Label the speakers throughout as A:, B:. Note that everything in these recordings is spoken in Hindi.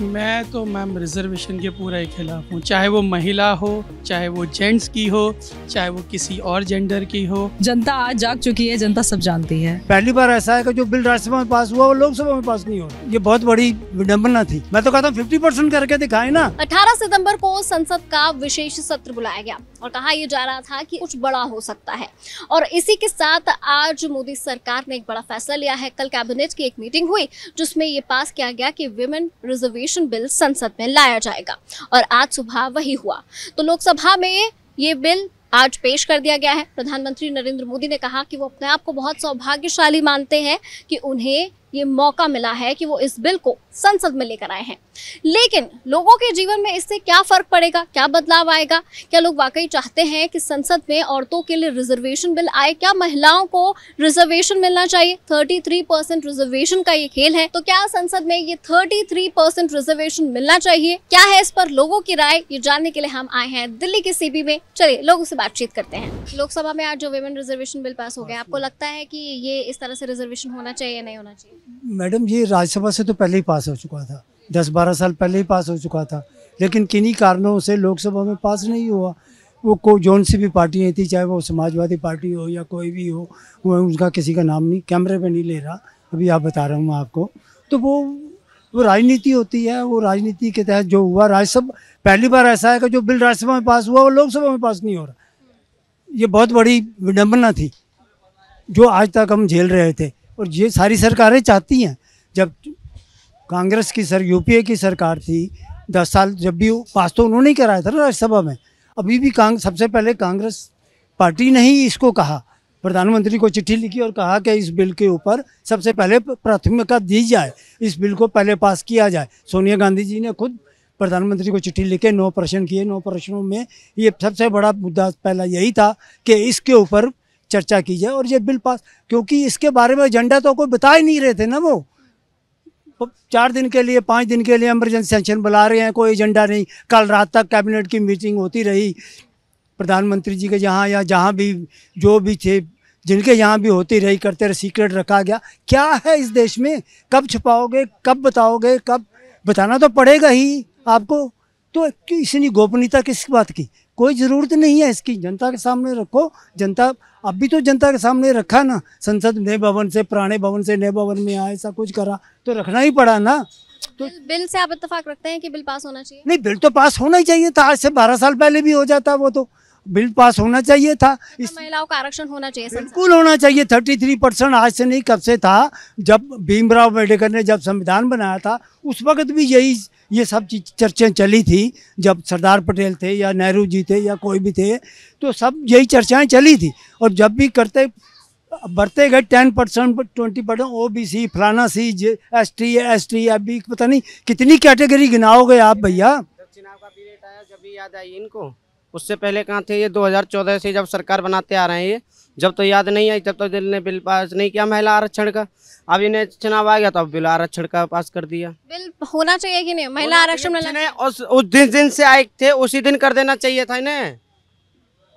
A: मैं तो मैम रिजर्वेशन के पूरा ही खिलाफ हूँ चाहे वो महिला हो चाहे वो जेंट्स की हो चाहे वो किसी और जेंडर की हो
B: जनता आज जाग चुकी है जनता सब जानती है पहली बार ऐसा है कि जो बिल राज्यसभा में पास हुआ वो लोकसभा में पास नहीं हो ये बहुत बड़ी विडम्बना थी मैं तो कहता फिफ्टी परसेंट करके दिखाए ना
C: अठारह सितम्बर को संसद का विशेष सत्र बुलाया गया और कहा यह जा रहा था कि कुछ बड़ा हो सकता है और इसी के साथ आज मोदी सरकार ने एक बड़ा फैसला लिया है कल कैबिनेट की एक मीटिंग हुई जिसमें ये पास किया गया कि विमेन रिजर्वेशन एजुकेशन बिल संसद में लाया जाएगा और आज सुबह वही हुआ तो लोकसभा में ये बिल आज पेश कर दिया गया है प्रधानमंत्री नरेंद्र मोदी ने कहा कि वो अपने आप को बहुत सौभाग्यशाली मानते हैं कि उन्हें ये मौका मिला है कि वो इस बिल को संसद में लेकर आए हैं लेकिन लोगों के जीवन में इससे क्या फर्क पड़ेगा क्या बदलाव आएगा क्या लोग वाकई चाहते हैं कि संसद में औरतों के लिए रिजर्वेशन बिल आए क्या महिलाओं को रिजर्वेशन मिलना चाहिए 33 परसेंट रिजर्वेशन का ये खेल है तो क्या संसद में ये 33 परसेंट रिजर्वेशन मिलना चाहिए क्या है इस पर लोगों की राय ये जानने के लिए हम आए हैं दिल्ली के सीबी में चलिए लोगों से बातचीत करते हैं लोकसभा में आज जो वेमेन रिजर्वेशन बिल पास हो गया आपको लगता है की ये इस तरह से रिजर्वेशन होना चाहिए नहीं होना चाहिए
B: मैडम ये राज्यसभा से तो पहले ही पास हो चुका था दस बारह साल पहले ही पास हो चुका था लेकिन किन्हीं कारणों से लोकसभा में पास नहीं हुआ वो को जोन सी भी पार्टियाँ थी चाहे वो समाजवादी पार्टी हो या कोई भी हो वो उनका किसी का नाम नहीं कैमरे पे नहीं ले रहा अभी आप बता रहा हूँ आपको तो वो वो राजनीति होती है वो राजनीति के तहत जो हुआ राज्यसभा पहली बार ऐसा है कि जो बिल राज्यसभा में पास हुआ वो लोकसभा में पास नहीं हो रहा ये बहुत बड़ी विडम्बना थी जो आज तक हम झेल रहे थे और ये सारी सरकारें चाहती हैं जब कांग्रेस की सर यूपीए की सरकार थी दस साल जब भी पास तो उन्होंने ही कराया था ना राज्यसभा में अभी भी कांग सबसे पहले कांग्रेस पार्टी ने ही इसको कहा प्रधानमंत्री को चिट्ठी लिखी और कहा कि इस बिल के ऊपर सबसे पहले प्राथमिकता दी जाए इस बिल को पहले पास किया जाए सोनिया गांधी जी ने खुद प्रधानमंत्री को चिट्ठी लिखे नौ प्रश्न किए नौ प्रश्नों में ये सबसे बड़ा मुद्दा पहला यही था कि इसके ऊपर चर्चा की जाए और ये बिल पास क्योंकि इसके बारे में एजेंडा तो कोई बता ही नहीं रहे थे ना वो चार दिन के लिए पाँच दिन के लिए एमरजेंसी सेंशन बुला रहे हैं कोई एजेंडा नहीं कल रात तक कैबिनेट की मीटिंग होती रही प्रधानमंत्री जी के यहाँ या जहाँ भी जो भी थे जिनके यहाँ भी होती रही करते रहे सीक्रेट रखा गया क्या है इस देश में कब छुपाओगे कब बताओगे कब बताना तो पड़ेगा ही आपको तो इसी गोपनीयता किस बात की कोई ज़रूरत नहीं है इसकी जनता के सामने रखो जनता अब भी तो जनता के सामने रखा ना संसद नए भवन से पुराने भवन से नए भवन में आया ऐसा कुछ करा तो रखना ही पड़ा ना
C: तो बिल से आप इतफाक रखते हैं कि बिल पास होना चाहिए
B: नहीं बिल तो पास होना ही चाहिए था आज से बारह साल पहले भी हो जाता वो तो बिल पास होना चाहिए था तो
C: इस महिलाओं का आरक्षण होना चाहिए बिल्कुल होना चाहिए
B: थर्टी थ्री परसेंट आज से नहीं कब से था जब भीमराव अम्बेडकर ने जब संविधान बनाया था उस वक्त भी यही ये सब चीज चर्चें चली थी जब सरदार पटेल थे या नेहरू जी थे या कोई भी थे तो सब यही चर्चाएं चली थी और जब भी करते बढ़ते गए ten percent twenty percent O B C फलाना C J S T S T F B पता नहीं कितनी कैटेगरी गिनाओगे आप भैया जब चुनाव का पीरियड आया जब भी याद आई इनको उससे पहले कहाँ थे ये 2014 से जब सरकार बनाते आ रहे हैं ये जब तो याद नहीं आई तब तो दिल ने बिल पास नहीं किया महिला आरक्षण का अब इन्हें चुनाव आ गया तो अब बिल आरक्षण का पास कर दिया
C: बिल होना चाहिए कि नहीं महिला आरक्षण उस,
B: दिन दिन से आए थे उसी दिन कर देना चाहिए था इन्हें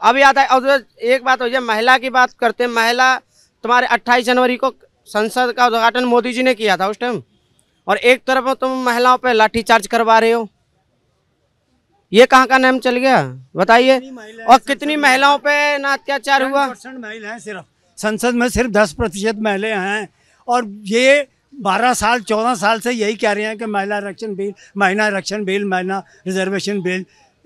B: अब याद आए और एक बात हो जाए महिला की बात करते हैं महिला तुम्हारे अट्ठाईस जनवरी को संसद का उद्घाटन मोदी जी ने किया था उस टाइम और एक तरफ तुम महिलाओं पर लाठीचार्ज करवा रहे हो ये कहाँ का नाम चल गया बताइए और कितनी महिलाओं पे ना अत्याचार हुआ महिला है सिर्फ संसद में सिर्फ दस प्रतिशत महिला हैं और ये बारह साल चौदह साल से यही कह रहे हैं कि महिला आरक्षण बिल महिला आरक्षण बिल महिला रिजर्वेशन बिल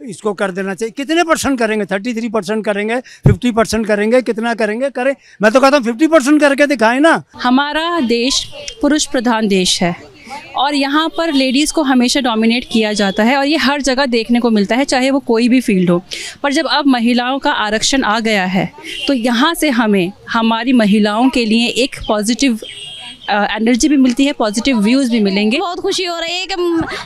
B: इसको कर देना चाहिए कितने परसेंट करेंगे थर्टी थ्री परसेंट करेंगे फिफ्टी परसेंट करेंगे कितना करेंगे करें मैं तो कहता हूँ फिफ्टी परसेंट करके दिखाएं ना
A: हमारा देश पुरुष प्रधान देश है और यहाँ पर लेडीज़ को हमेशा डोमिनेट किया जाता है और ये हर जगह देखने को मिलता है चाहे वो कोई भी फील्ड हो पर जब अब महिलाओं का आरक्षण आ गया है तो यहाँ से हमें हमारी महिलाओं के लिए एक
C: पॉजिटिव एनर्जी भी मिलती है पॉजिटिव व्यूज़ भी मिलेंगे बहुत खुशी हो रही है कि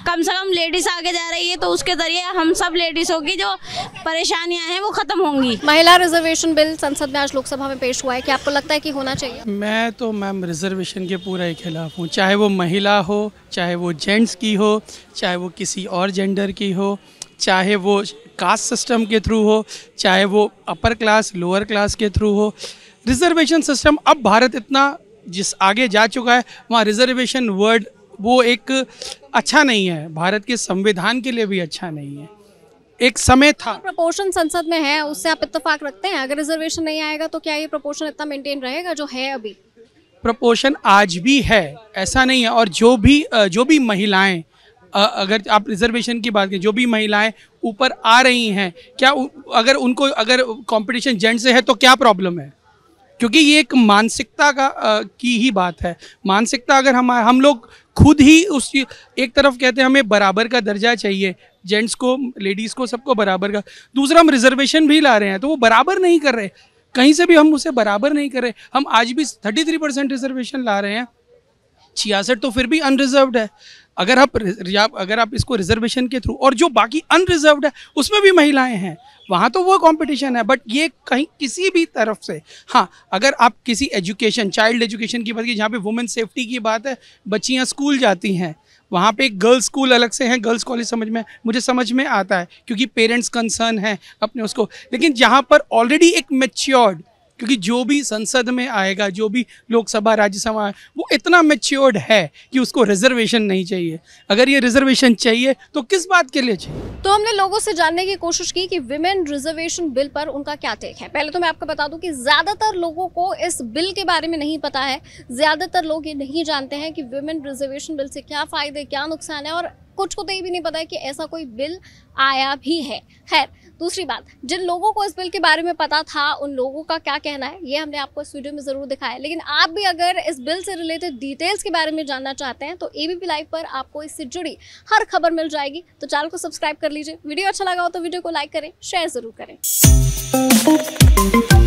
C: कम से कम लेडीज़ आगे जा रही है तो उसके ज़रिए हम सब लेडीज़ों की जो परेशानियाँ हैं वो ख़त्म होंगी महिला रिजर्वेशन बिल संसद में आज लोकसभा में पेश हुआ है क्या आपको लगता है कि होना चाहिए मैं तो
A: मैम रिजर्वेशन के पूरा खिलाफ हूँ चाहे वो महिला हो चाहे वो जेंट्स की हो चाहे वो किसी और जेंडर की हो चाहे वो कास्ट सिस्टम के थ्रू हो चाहे वो अपर क्लास लोअर क्लास के थ्रू हो रिजर्वेशन सिस्टम अब भारत इतना जिस आगे जा चुका है वहाँ रिजर्वेशन वर्ड वो एक अच्छा नहीं है भारत के संविधान के लिए भी अच्छा नहीं है
C: एक समय था प्रपोर्शन संसद में है उससे आप इतफाक रखते हैं अगर रिजर्वेशन नहीं आएगा तो क्या ये प्रपोर्शन इतना मेंटेन रहेगा जो है अभी
A: प्रपोर्शन आज भी है ऐसा नहीं है और जो भी जो भी महिलाएं अगर आप रिजर्वेशन की बात करें जो भी महिलाएं ऊपर आ रही हैं क्या अगर उनको अगर कंपटीशन जेंट्स से है तो क्या प्रॉब्लम है क्योंकि ये एक मानसिकता का आ, की ही बात है मानसिकता अगर हम हम लोग खुद ही उस एक तरफ कहते हैं हमें बराबर का दर्जा चाहिए जेंट्स को लेडीज़ को सबको बराबर का दूसरा हम रिजर्वेशन भी ला रहे हैं तो वो बराबर नहीं कर रहे कहीं से भी हम उसे बराबर नहीं कर रहे हम आज भी थर्टी थ्री परसेंट रिजर्वेशन ला रहे हैं छियासठ तो फिर भी अनरिजर्व है अगर आप अगर आप इसको रिजर्वेशन के थ्रू और जो बाकी अनरिजर्वड है उसमें भी महिलाएं हैं वहाँ तो वो कंपटीशन है बट ये कहीं किसी भी तरफ से हाँ अगर आप किसी एजुकेशन चाइल्ड एजुकेशन की बात की जहाँ पे वुमेन सेफ्टी की बात है बच्चियाँ स्कूल जाती हैं वहाँ पे एक गर्ल्स स्कूल अलग से हैं गर्ल्स कॉलेज समझ में मुझे समझ में आता है क्योंकि पेरेंट्स कंसर्न हैं अपने उसको लेकिन जहाँ पर ऑलरेडी एक मेच्योर्ड क्योंकि जो भी संसद में आएगा जो भी लोकसभा राज्यसभा वो इतना मेच्योर्ड है कि उसको रिजर्वेशन नहीं चाहिए अगर ये रिजर्वेशन चाहिए तो किस बात के लिए चाहिए
C: तो हमने लोगों से जानने की कोशिश की कि विमेन रिजर्वेशन बिल पर उनका क्या टेक है पहले तो मैं आपको बता दूं कि ज़्यादातर लोगों को इस बिल के बारे में नहीं पता है ज़्यादातर लोग ये नहीं जानते हैं कि विमेन रिजर्वेशन बिल से क्या फ़ायदे क्या नुकसान है और कुछ को तो ये भी नहीं पता है कि ऐसा कोई बिल आया भी है खैर दूसरी बात जिन लोगों को इस बिल के बारे में पता था उन लोगों का क्या कहना है ये हमने आपको इस वीडियो में ज़रूर दिखाया लेकिन आप भी अगर इस बिल से रिलेटेड डिटेल्स के बारे में जानना चाहते हैं तो ए बी लाइव पर आपको इससे जुड़ी हर खबर मिल जाएगी तो चैनल को सब्सक्राइब कर लीजिए वीडियो अच्छा लगा हो तो वीडियो को लाइक करें शेयर ज़रूर करें